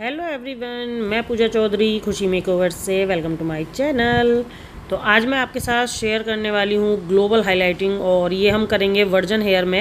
hello everyone मैं पूजा चौधरी खुशी makeover से वेलकम टू माय चैनल तो आज मैं आपके साथ शेयर करने वाली हूँ ग्लोबल हाइलाइटिंग और ये हम करेंगे वर्जन हेयर में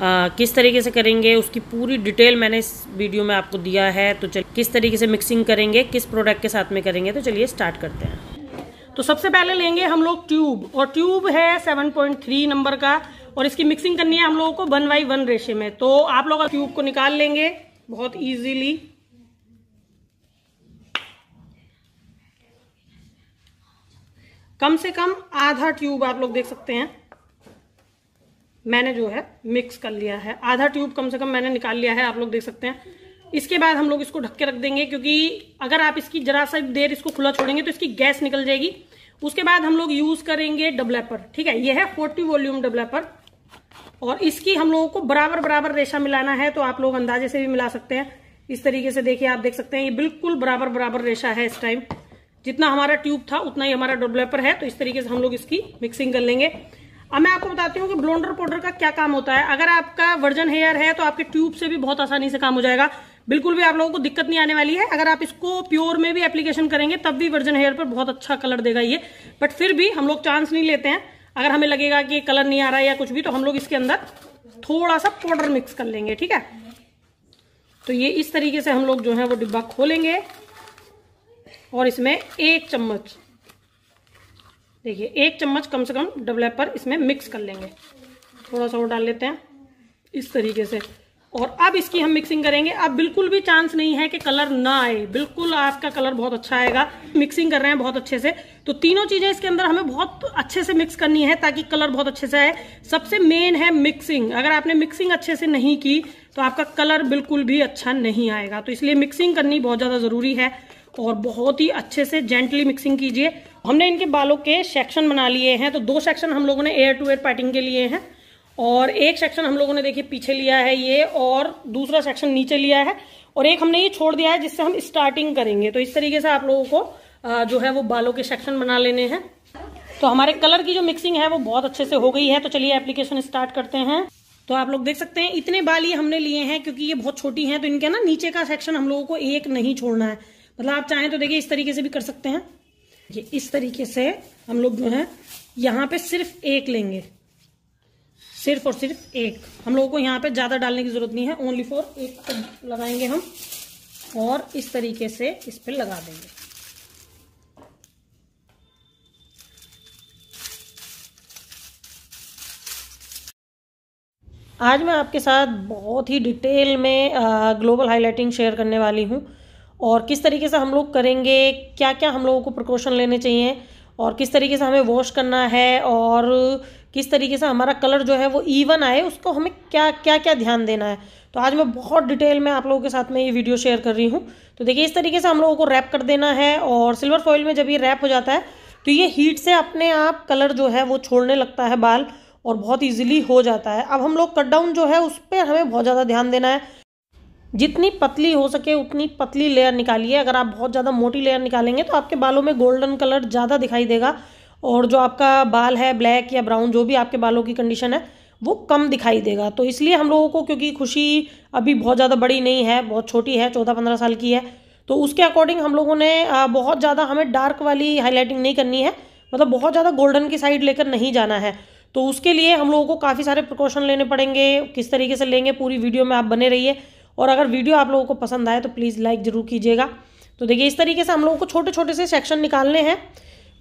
आ, किस तरीके से करेंगे उसकी पूरी डिटेल मैंने इस वीडियो में आपको दिया है तो चलिए किस तरीके से मिक्सिंग करेंगे किस प्रोडक्ट के साथ में करेंगे तो चलिए स्टार्ट करते हैं तो सबसे पहले लेंगे हम लोग ट्यूब और ट्यूब है 7.3 नंबर का और इसकी मिक्सिंग करनी है हम लोगों को वन बाई वन रेशे में तो आप लोग ट्यूब को निकाल लेंगे बहुत ईजिली कम से कम आधा ट्यूब आप लोग देख सकते हैं मैंने जो है मिक्स कर लिया है आधा ट्यूब कम से कम मैंने निकाल लिया है आप लोग देख सकते हैं इसके बाद हम लोग इसको ढक के रख देंगे क्योंकि अगर आप इसकी जरा सा देर इसको खुला छोड़ेंगे तो इसकी गैस निकल जाएगी उसके बाद हम लोग यूज करेंगे डबलेपर ठीक है यह है फोर्टी वॉल्यूम डबलेपर और इसकी हम लोगों को बराबर बराबर रेशा मिलाना है तो आप लोग अंदाजे से भी मिला सकते हैं इस तरीके से देखिए आप देख सकते हैं ये बिल्कुल बराबर बराबर रेशा है इस टाइम जितना हमारा ट्यूब था उतना ही हमारा डेवलपर है तो इस तरीके से हम लोग इसकी मिक्सिंग कर लेंगे अब मैं आपको बताती हूँ कि ब्लोंडर पाउडर का क्या काम होता है अगर आपका वर्जन हेयर है तो आपके ट्यूब से भी बहुत आसानी से काम हो जाएगा बिल्कुल भी आप लोगों को दिक्कत नहीं आने वाली है अगर आप इसको प्योर में भी एप्लीकेशन करेंगे तब भी वर्जन हेयर पर बहुत अच्छा कलर देगा ये बट फिर भी हम लोग चांस नहीं लेते हैं अगर हमें लगेगा कि कलर नहीं आ रहा है या कुछ भी तो हम लोग इसके अंदर थोड़ा सा पाउडर मिक्स कर लेंगे ठीक है तो ये इस तरीके से हम लोग जो है वो डिब्बा खोलेंगे और इसमें एक चम्मच देखिए एक चम्मच कम से कम डेवलपर इसमें मिक्स कर लेंगे थोड़ा सा और डाल लेते हैं इस तरीके से और अब इसकी हम मिक्सिंग करेंगे अब बिल्कुल भी चांस नहीं है कि कलर ना आए बिल्कुल आपका कलर बहुत अच्छा आएगा मिक्सिंग कर रहे हैं बहुत अच्छे से तो तीनों चीज़ें इसके अंदर हमें बहुत अच्छे से मिक्स करनी है ताकि कलर बहुत अच्छे से आए सबसे मेन है मिक्सिंग अगर आपने मिक्सिंग अच्छे से नहीं की तो आपका कलर बिल्कुल भी अच्छा नहीं आएगा तो इसलिए मिक्सिंग करनी बहुत ज़्यादा ज़रूरी है और बहुत ही अच्छे से जेंटली मिक्सिंग कीजिए हमने इनके बालों के सेक्शन बना लिए हैं तो दो सेक्शन हम लोगों ने एयर टू एयर पैटिंग के लिए हैं और एक सेक्शन हम लोगों ने देखिए पीछे लिया है ये और दूसरा सेक्शन नीचे लिया है और एक हमने ये छोड़ दिया है जिससे हम स्टार्टिंग करेंगे तो इस तरीके से आप लोगों को जो है वो बालों के सेक्शन बना लेने हैं तो हमारे कलर की जो मिक्सिंग है वो बहुत अच्छे से हो गई है तो चलिए एप्लीकेशन स्टार्ट करते हैं तो आप लोग देख सकते हैं इतने बाल ये हमने लिए हैं क्योंकि ये बहुत छोटी हैं तो इनके ना नीचे का सेक्शन हम लोगों को एक नहीं छोड़ना है मतलब आप चाहें तो देखिए इस तरीके से भी कर सकते हैं ये इस तरीके से हम लोग जो है यहाँ पे सिर्फ एक लेंगे सिर्फ और सिर्फ एक हम लोगों को यहाँ पे ज़्यादा डालने की ज़रूरत नहीं है ओनली फॉर एक लगाएंगे हम और इस तरीके से इस पर लगा देंगे आज मैं आपके साथ बहुत ही डिटेल में ग्लोबल हाइलाइटिंग शेयर करने वाली हूँ और किस तरीके से हम लोग करेंगे क्या क्या हम लोगों को प्रिकॉशन लेने चाहिए और किस तरीके से हमें वॉश करना है और किस तरीके से हमारा कलर जो है वो इवन आए उसको हमें क्या क्या क्या ध्यान देना है तो आज मैं बहुत डिटेल में आप लोगों के साथ में ये वीडियो शेयर कर रही हूँ तो देखिए इस तरीके से हम लोगों को रैप कर देना है और सिल्वर फॉइल में जब ये रैप हो जाता है तो ये हीट से अपने आप कलर जो है वो छोड़ने लगता है बाल और बहुत ईजिली हो जाता है अब हम लोग कट डाउन जो है उस पर हमें बहुत ज़्यादा ध्यान देना है जितनी पतली हो सके उतनी पतली लेयर निकालिए अगर आप बहुत ज़्यादा मोटी लेयर निकालेंगे तो आपके बालों में गोल्डन कलर ज़्यादा दिखाई देगा और जो आपका बाल है ब्लैक या ब्राउन जो भी आपके बालों की कंडीशन है वो कम दिखाई देगा तो इसलिए हम लोगों को क्योंकि खुशी अभी बहुत ज़्यादा बड़ी नहीं है बहुत छोटी है चौदह पंद्रह साल की है तो उसके अकॉर्डिंग हम लोगों ने बहुत ज़्यादा हमें डार्क वाली हाईलाइटिंग नहीं करनी है मतलब बहुत ज़्यादा गोल्डन की साइड लेकर नहीं जाना है तो उसके लिए हम लोगों को काफ़ी सारे प्रिकॉशन लेने पड़ेंगे किस तरीके से लेंगे पूरी वीडियो में आप बने रहिए और अगर वीडियो आप लोगों को पसंद आए तो प्लीज़ लाइक ज़रूर कीजिएगा तो देखिए इस तरीके से हम लोगों को छोटे छोटे से सेक्शन निकालने हैं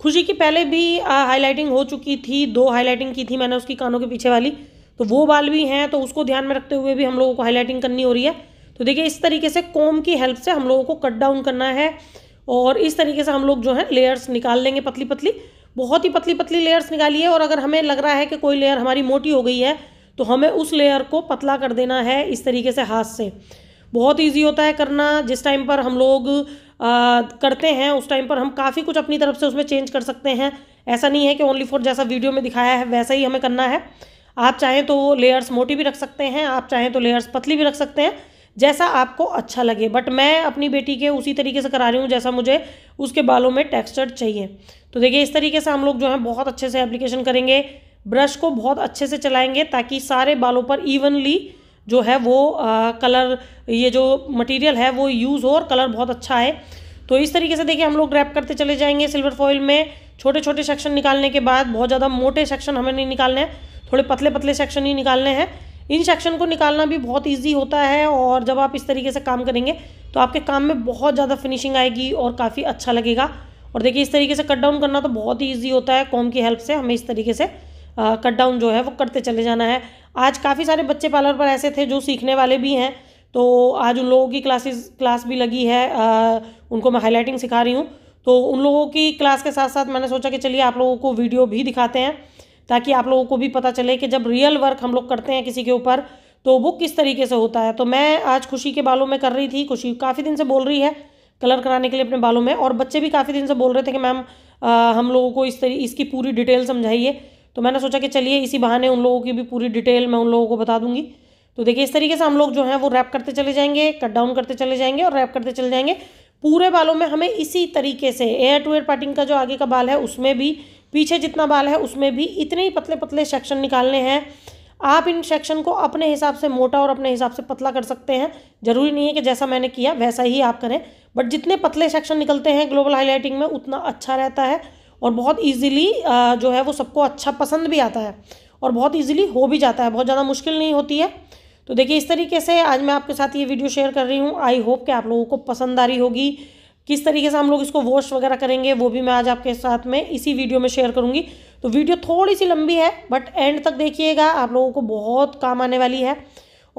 खुशी की पहले भी हाईलाइटिंग हो चुकी थी दो हाईलाइटिंग की थी मैंने उसकी कानों के पीछे वाली तो वो बाल भी हैं तो उसको ध्यान में रखते हुए भी हम लोगों को हाईलाइटिंग करनी हो रही है तो देखिए इस तरीके से कोम की हेल्प से हम लोगों को कट डाउन करना है और इस तरीके से हम लोग जो है लेयर्स निकाल लेंगे पतली पतली बहुत ही पतली पतली लेयर्स निकालिए और अगर हमें लग रहा है कि कोई लेयर हमारी मोटी हो गई है तो हमें उस लेयर को पतला कर देना है इस तरीके से हाथ से बहुत इजी होता है करना जिस टाइम पर हम लोग आ, करते हैं उस टाइम पर हम काफ़ी कुछ अपनी तरफ से उसमें चेंज कर सकते हैं ऐसा नहीं है कि ओनली फोर जैसा वीडियो में दिखाया है वैसा ही हमें करना है आप चाहें तो लेयर्स मोटी भी रख सकते हैं आप चाहें तो लेयर्स पतली भी रख सकते हैं जैसा आपको अच्छा लगे बट मैं अपनी बेटी के उसी तरीके से करा रही हूँ जैसा मुझे उसके बालों में टेक्सचर चाहिए तो देखिए इस तरीके से हम लोग जो है बहुत अच्छे से एप्लीकेशन करेंगे ब्रश को बहुत अच्छे से चलाएंगे ताकि सारे बालों पर इवनली जो है वो आ, कलर ये जो मटेरियल है वो यूज़ हो और कलर बहुत अच्छा है तो इस तरीके से देखिए हम लोग ग्रैप करते चले जाएंगे सिल्वर फॉइल में छोटे छोटे सेक्शन निकालने के बाद बहुत ज़्यादा मोटे सेक्शन हमें नहीं निकालने हैं थोड़े पतले पतले सेक्शन ही निकालने हैं इन सेक्शन को निकालना भी बहुत ईजी होता है और जब आप इस तरीके से काम करेंगे तो आपके काम में बहुत ज़्यादा फिनिशिंग आएगी और काफ़ी अच्छा लगेगा और देखिए इस तरीके से कट डाउन करना तो बहुत ही ईजी होता है कॉम की हेल्प से हमें इस तरीके से कट डाउन जो है वो करते चले जाना है आज काफ़ी सारे बच्चे पार्लर पर ऐसे थे जो सीखने वाले भी हैं तो आज उन लोगों की क्लासेस क्लास भी लगी है आ, उनको मैं हाईलाइटिंग सिखा रही हूँ तो उन लोगों की क्लास के साथ साथ मैंने सोचा कि चलिए आप लोगों को वीडियो भी दिखाते हैं ताकि आप लोगों को भी पता चले कि जब रियल वर्क हम लोग करते हैं किसी के ऊपर तो वो किस तरीके से होता है तो मैं आज खुशी के बालों में कर रही थी खुशी काफ़ी दिन से बोल रही है कलर कराने के लिए अपने बालों में और बच्चे भी काफ़ी दिन से बोल रहे थे कि मैम हम लोगों को इस तरी इसकी पूरी डिटेल समझाइए तो मैंने सोचा कि चलिए इसी बहाने उन लोगों की भी पूरी डिटेल मैं उन लोगों को बता दूंगी तो देखिए इस तरीके से हम लोग जो है वो रैप करते चले जाएंगे कट डाउन करते चले जाएंगे और रैप करते चले जाएंगे पूरे बालों में हमें इसी तरीके से एयर टू एयर पार्टिंग का जो आगे का बाल है उसमें भी पीछे जितना बाल है उसमें भी इतने ही पतले पतले सेक्शन निकालने हैं आप इन सेक्शन को अपने हिसाब से मोटा और अपने हिसाब से पतला कर सकते हैं ज़रूरी नहीं है कि जैसा मैंने किया वैसा ही आप करें बट जितने पतले सेक्शन निकलते हैं ग्लोबल हाईलाइटिंग में उतना अच्छा रहता है और बहुत ईजिली जो है वो सबको अच्छा पसंद भी आता है और बहुत ईजिली हो भी जाता है बहुत ज़्यादा मुश्किल नहीं होती है तो देखिए इस तरीके से आज मैं आपके साथ ये वीडियो शेयर कर रही हूँ आई होप कि आप लोगों को पसंद आ रही होगी किस तरीके से हम लोग इसको वॉश वगैरह करेंगे वो भी मैं आज आपके साथ में इसी वीडियो में शेयर करूँगी तो वीडियो थोड़ी सी लंबी है बट एंड तक देखिएगा आप लोगों को बहुत काम आने वाली है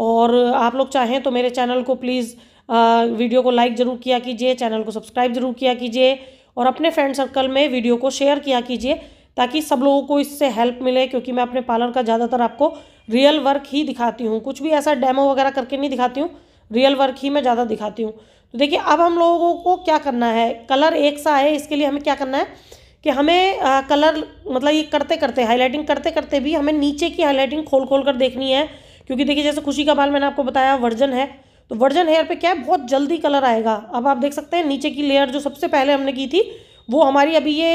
और आप लोग चाहें तो मेरे चैनल को प्लीज़ वीडियो को लाइक ज़रूर किया कीजिए चैनल को सब्सक्राइब ज़रूर किया कीजिए और अपने फ्रेंड सर्कल में वीडियो को शेयर किया कीजिए ताकि सब लोगों को इससे हेल्प मिले क्योंकि मैं अपने पार्लर का ज़्यादातर आपको रियल वर्क ही दिखाती हूँ कुछ भी ऐसा डेमो वगैरह करके नहीं दिखाती हूँ रियल वर्क ही मैं ज़्यादा दिखाती हूँ तो देखिए अब हम लोगों को क्या करना है कलर एक सा है इसके लिए हमें क्या करना है कि हमें आ, कलर मतलब ये करते करते हाईलाइटिंग करते करते भी हमें नीचे की हाईलाइटिंग खोल खोल कर देखनी है क्योंकि देखिए जैसे खुशी का बाल मैंने आपको बताया वर्जन है तो वर्जन हेयर पे क्या है बहुत जल्दी कलर आएगा अब आप देख सकते हैं नीचे की लेयर जो सबसे पहले हमने की थी वो हमारी अभी ये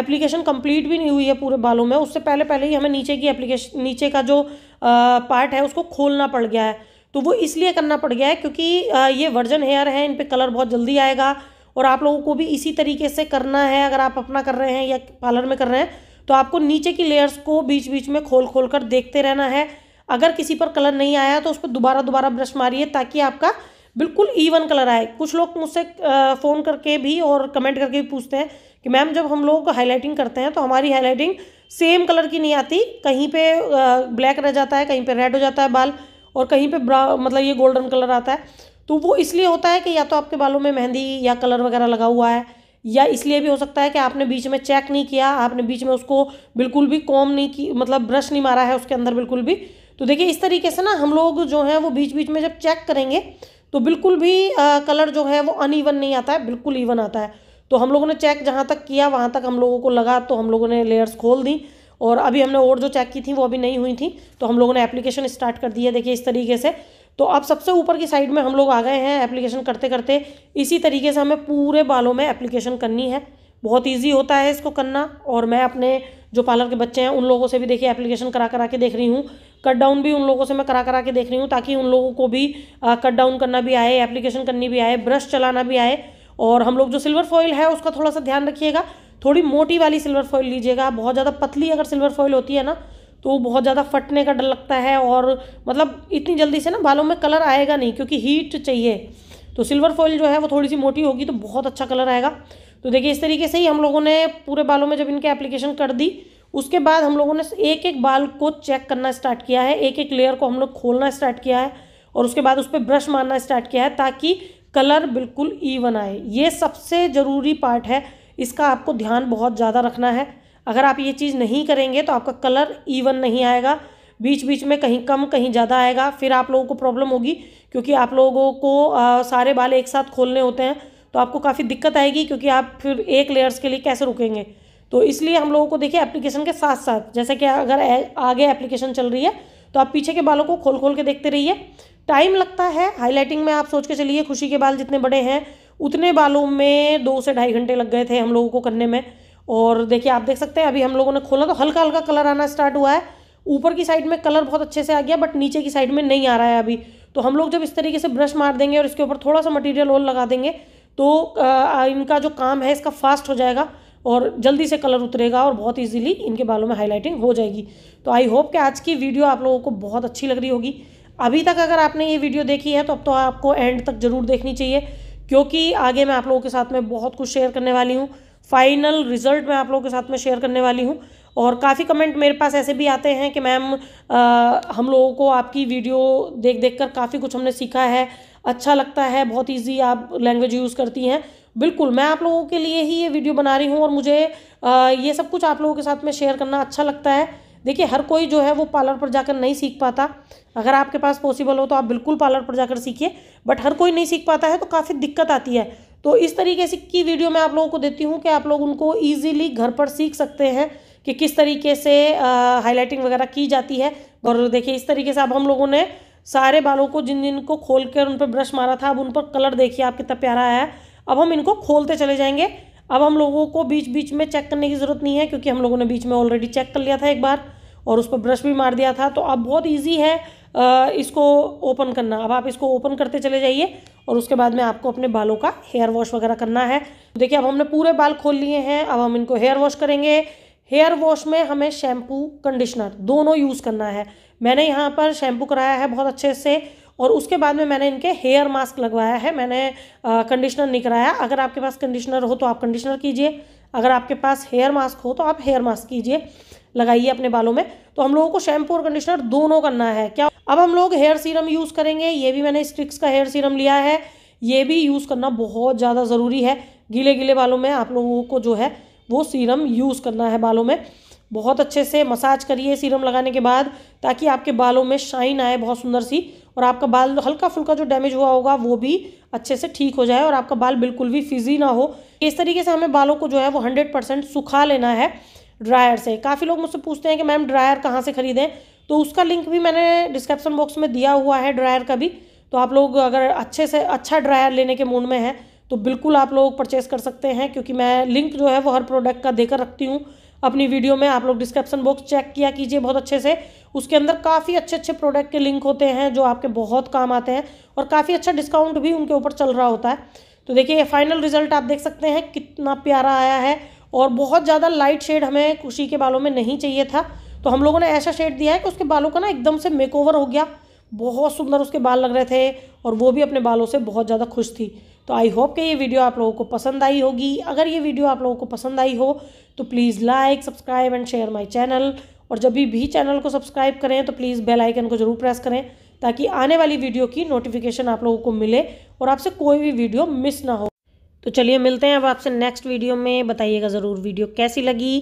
एप्लीकेशन कंप्लीट भी नहीं हुई है पूरे बालों में उससे पहले पहले ही हमें नीचे की एप्लीकेशन नीचे का जो पार्ट है उसको खोलना पड़ गया है तो वो इसलिए करना पड़ गया है क्योंकि आ, ये वर्जन हेयर है इन पर कलर बहुत जल्दी आएगा और आप लोगों को भी इसी तरीके से करना है अगर आप अपना कर रहे हैं या पार्लर में कर रहे हैं तो आपको नीचे की लेयर्स को बीच बीच में खोल खोल कर देखते रहना है अगर किसी पर कलर नहीं आया तो उस पर दोबारा दोबारा ब्रश मारिए ताकि आपका बिल्कुल ईवन कलर आए कुछ लोग मुझसे फ़ोन करके भी और कमेंट करके भी पूछते हैं कि मैम जब हम लोग हाईलाइटिंग करते हैं तो हमारी हाईलाइटिंग सेम कलर की नहीं आती कहीं पे ब्लैक रह जाता है कहीं पे रेड हो जाता है बाल और कहीं पे ब्रा मतलब ये गोल्डन कलर आता है तो वो इसलिए होता है कि या तो आपके बालों में मेहंदी या कलर वगैरह लगा हुआ है या इसलिए भी हो सकता है कि आपने बीच में चेक नहीं किया आपने बीच में उसको बिल्कुल भी कॉम नहीं की मतलब ब्रश नहीं मारा है उसके अंदर बिल्कुल भी तो देखिए इस तरीके से ना हम लोग जो हैं वो बीच बीच में जब चेक करेंगे तो बिल्कुल भी आ, कलर जो है वो अनइवन नहीं आता है बिल्कुल ईवन आता है तो हम लोगों ने चेक जहाँ तक किया वहाँ तक हम लोगों को लगा तो हम लोगों ने लेयर्स खोल दी और अभी हमने और जो चेक की थी वो अभी नहीं हुई थी तो हम लोगों ने एप्लीकेशन स्टार्ट कर दी है देखिए इस तरीके से तो अब सबसे ऊपर की साइड में हम लोग आ गए हैं एप्लीकेशन करते करते इसी तरीके से हमें पूरे बालों में एप्लीकेशन करनी है बहुत ईजी होता है इसको करना और मैं अपने जो पार्लर के बच्चे हैं उन लोगों से भी देखिए एप्लीकेशन करा करा के देख रही हूँ कट डाउन भी उन लोगों से मैं करा करा के देख रही हूँ ताकि उन लोगों को भी कट डाउन करना भी आए एप्लीकेशन करनी भी आए ब्रश चलाना भी आए और हम लोग जो सिल्वर फॉइल है उसका थोड़ा सा ध्यान रखिएगा थोड़ी मोटी वाली सिल्वर फॉइल लीजिएगा बहुत ज़्यादा पतली अगर सिल्वर फॉइल होती है ना तो बहुत ज़्यादा फटने का डर लगता है और मतलब इतनी जल्दी से ना बालों में कलर आएगा नहीं क्योंकि हीट चाहिए तो सिल्वर फॉइल जो है वो थोड़ी सी मोटी होगी तो बहुत अच्छा कलर आएगा तो देखिए इस तरीके से ही हम लोगों ने पूरे बालों में जब इनके एप्लीकेशन कर दी उसके बाद हम लोगों ने एक एक बाल को चेक करना स्टार्ट किया है एक एक लेयर को हम लोग खोलना स्टार्ट किया है और उसके बाद उस पर ब्रश मारना स्टार्ट किया है ताकि कलर बिल्कुल ईवन आए ये सबसे ज़रूरी पार्ट है इसका आपको ध्यान बहुत ज़्यादा रखना है अगर आप ये चीज़ नहीं करेंगे तो आपका कलर ईवन नहीं आएगा बीच बीच में कहीं कम कहीं ज़्यादा आएगा फिर आप लोगों को प्रॉब्लम होगी क्योंकि आप लोगों को आ, सारे बाल एक साथ खोलने होते हैं तो आपको काफ़ी दिक्कत आएगी क्योंकि आप फिर एक लेयर्स के लिए कैसे रुकेंगे तो इसलिए हम लोगों को देखिए एप्लीकेशन के साथ साथ जैसे कि अगर आगे एप्लीकेशन चल रही है तो आप पीछे के बालों को खोल खोल के देखते रहिए टाइम लगता है हाईलाइटिंग में आप सोच के चलिए खुशी के बाल जितने बड़े हैं उतने बालों में दो से ढाई घंटे लग गए थे हम लोगों को करने में और देखिए आप देख सकते हैं अभी हम लोगों ने खोला तो हल्का हल्का कलर आना स्टार्ट हुआ है ऊपर की साइड में कलर बहुत अच्छे से आ गया बट नीचे की साइड में नहीं आ रहा है अभी तो हम लोग जब इस तरीके से ब्रश मार देंगे और इसके ऊपर थोड़ा सा मटेरियल और लगा देंगे तो आ, इनका जो काम है इसका फास्ट हो जाएगा और जल्दी से कलर उतरेगा और बहुत इजीली इनके बालों में हाईलाइटिंग हो जाएगी तो आई होप कि आज की वीडियो आप लोगों को बहुत अच्छी लग रही होगी अभी तक अगर आपने ये वीडियो देखी है तो अब तो आपको एंड तक ज़रूर देखनी चाहिए क्योंकि आगे मैं आप लोगों के साथ में बहुत कुछ शेयर करने वाली हूँ फाइनल रिजल्ट मैं आप लोगों के साथ में शेयर करने वाली हूँ और काफ़ी कमेंट मेरे पास ऐसे भी आते हैं कि मैम हम लोगों को आपकी वीडियो देख देख कर काफ़ी कुछ हमने सीखा है अच्छा लगता है बहुत ईजी आप लैंग्वेज यूज़ करती हैं बिल्कुल मैं आप लोगों के लिए ही ये वीडियो बना रही हूँ और मुझे ये सब कुछ आप लोगों के साथ में शेयर करना अच्छा लगता है देखिए हर कोई जो है वो पार्लर पर जाकर नहीं सीख पाता अगर आपके पास पॉसिबल हो तो आप बिल्कुल पार्लर पर जाकर सीखिए बट हर कोई नहीं सीख पाता है तो काफ़ी दिक्कत आती है तो इस तरीके से की वीडियो मैं आप लोगों को देती हूँ कि आप लोग उनको ईजिली घर पर सीख सकते हैं कि किस तरीके से हाईलाइटिंग वगैरह की जाती है और देखिए इस तरीके से अब हम लोगों ने सारे बालों को जिन जिन को खोल कर उन पर ब्रश मारा था अब उन पर कलर देखिए आप कितना प्यारा आया है अब हम इनको खोलते चले जाएंगे अब हम लोगों को बीच बीच में चेक करने की ज़रूरत नहीं है क्योंकि हम लोगों ने बीच में ऑलरेडी चेक कर लिया था एक बार और उस पर ब्रश भी मार दिया था तो अब बहुत ईजी है इसको ओपन करना अब आप इसको ओपन करते चले जाइए और उसके बाद में आपको अपने बालों का हेयर वॉश वगैरह करना है देखिए अब हमने पूरे बाल खोल लिए हैं अब हम इनको हेयर वॉश करेंगे हेयर वॉश में हमें शैम्पू कंडीशनर दोनों यूज़ करना है मैंने यहाँ पर शैम्पू कराया है बहुत अच्छे से और उसके बाद में मैंने इनके हेयर मास्क लगवाया है मैंने कंडीशनर नहीं कराया अगर आपके पास कंडीशनर हो तो आप कंडीशनर कीजिए अगर आपके पास हेयर मास्क हो तो आप हेयर मास्क कीजिए लगाइए अपने बालों में तो हम लोगों को शैम्पू और कंडीशनर दोनों करना है क्या अब हम लोग हेयर सीरम यूज़ करेंगे ये भी मैंने स्ट्रिक्स का हेयर सीरम लिया है ये भी यूज़ करना बहुत ज़्यादा ज़रूरी है गीले गीले बालों में आप लोगों को जो है वो सीरम यूज़ करना है बालों में बहुत अच्छे से मसाज करिए सीरम लगाने के बाद ताकि आपके बालों में शाइन आए बहुत सुंदर सी और आपका बाल हल्का फुल्का जो डैमेज हुआ होगा वो भी अच्छे से ठीक हो जाए और आपका बाल बिल्कुल भी फिजी ना हो इस तरीके से हमें बालों को जो है वो हंड्रेड परसेंट सुखा लेना है ड्रायर से काफ़ी लोग मुझसे पूछते हैं कि मैम ड्रायर कहाँ से ख़रीदें तो उसका लिंक भी मैंने डिस्क्रिप्सन बॉक्स में दिया हुआ है ड्रायर का भी तो आप लोग अगर अच्छे से अच्छा ड्रायर लेने के मूड में हैं तो बिल्कुल आप लोग परचेस कर सकते हैं क्योंकि मैं लिंक जो है वो हर प्रोडक्ट का देकर रखती हूँ अपनी वीडियो में आप लोग डिस्क्रिप्शन बॉक्स चेक किया कीजिए बहुत अच्छे से उसके अंदर काफ़ी अच्छे अच्छे प्रोडक्ट के लिंक होते हैं जो आपके बहुत काम आते हैं और काफ़ी अच्छा डिस्काउंट भी उनके ऊपर चल रहा होता है तो देखिए ये फाइनल रिजल्ट आप देख सकते हैं कितना प्यारा आया है और बहुत ज़्यादा लाइट शेड हमें खुशी के बालों में नहीं चाहिए था तो हम लोगों ने ऐसा शेड दिया है कि उसके बालों का ना एकदम से मेकओवर हो गया बहुत सुंदर उसके बाल लग रहे थे और वो भी अपने बालों से बहुत ज़्यादा खुश थी तो आई होप कि ये वीडियो आप लोगों को पसंद आई होगी अगर ये वीडियो आप लोगों को पसंद आई हो तो please like subscribe and share my channel और जब भी भी चैनल को सब्सक्राइब करें तो प्लीज़ बेल आइकन को ज़रूर प्रेस करें ताकि आने वाली वीडियो की नोटिफिकेशन आप लोगों को मिले और आपसे कोई भी वीडियो मिस ना हो तो चलिए मिलते हैं अब आपसे नेक्स्ट वीडियो में बताइएगा ज़रूर वीडियो कैसी लगी